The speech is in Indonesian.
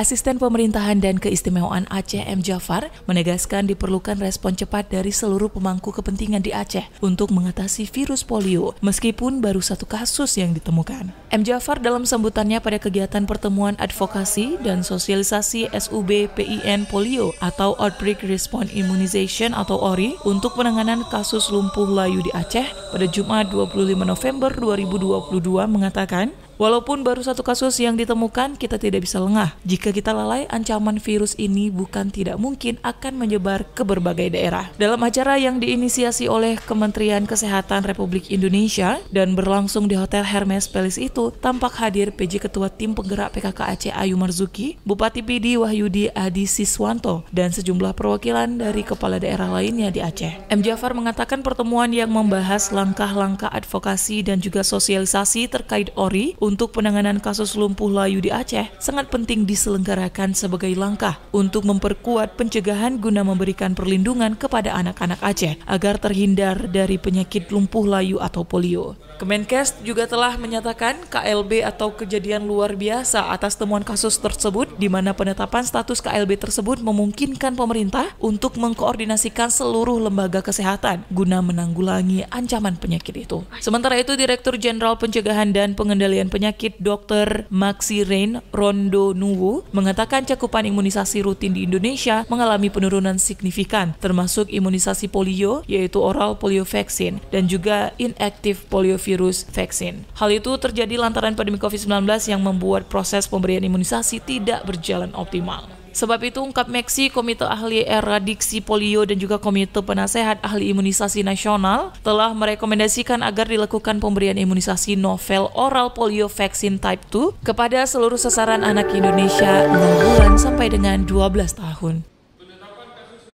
Asisten Pemerintahan dan Keistimewaan Aceh M. Jafar menegaskan diperlukan respon cepat dari seluruh pemangku kepentingan di Aceh untuk mengatasi virus polio, meskipun baru satu kasus yang ditemukan. M. Jafar dalam sambutannya pada kegiatan pertemuan advokasi dan sosialisasi SUB PIN polio atau Outbreak Response Immunization atau ORI untuk penanganan kasus lumpuh layu di Aceh pada Jumat 25 November 2022 mengatakan Walaupun baru satu kasus yang ditemukan, kita tidak bisa lengah. Jika kita lalai, ancaman virus ini bukan tidak mungkin akan menyebar ke berbagai daerah. Dalam acara yang diinisiasi oleh Kementerian Kesehatan Republik Indonesia dan berlangsung di Hotel Hermes Palace itu, tampak hadir PJ Ketua Tim Penggerak PKK Aceh Ayu Marzuki, Bupati PD Wahyudi Adi Siswanto, dan sejumlah perwakilan dari kepala daerah lainnya di Aceh. M. Jafar mengatakan pertemuan yang membahas langkah-langkah advokasi dan juga sosialisasi terkait ORI untuk penanganan kasus lumpuh layu di Aceh sangat penting diselenggarakan sebagai langkah untuk memperkuat pencegahan guna memberikan perlindungan kepada anak-anak Aceh agar terhindar dari penyakit lumpuh layu atau polio. Kemenkes juga telah menyatakan KLB atau kejadian luar biasa atas temuan kasus tersebut di mana penetapan status KLB tersebut memungkinkan pemerintah untuk mengkoordinasikan seluruh lembaga kesehatan guna menanggulangi ancaman penyakit itu. Sementara itu Direktur Jenderal Pencegahan dan Pengendalian Penyakit Penyakit Dr. Maxi Rain Rondo Nuwu mengatakan cakupan imunisasi rutin di Indonesia mengalami penurunan signifikan, termasuk imunisasi polio, yaitu oral polio vaksin, dan juga inactive poliovirus vaksin. Hal itu terjadi lantaran pandemi COVID-19 yang membuat proses pemberian imunisasi tidak berjalan optimal. Sebab itu ungkap Meksi, Komite Ahli Eradiksi Polio dan juga Komite Penasehat Ahli Imunisasi Nasional telah merekomendasikan agar dilakukan pemberian imunisasi novel oral polio vaksin type 2 kepada seluruh sasaran anak Indonesia 6 bulan sampai dengan 12 tahun.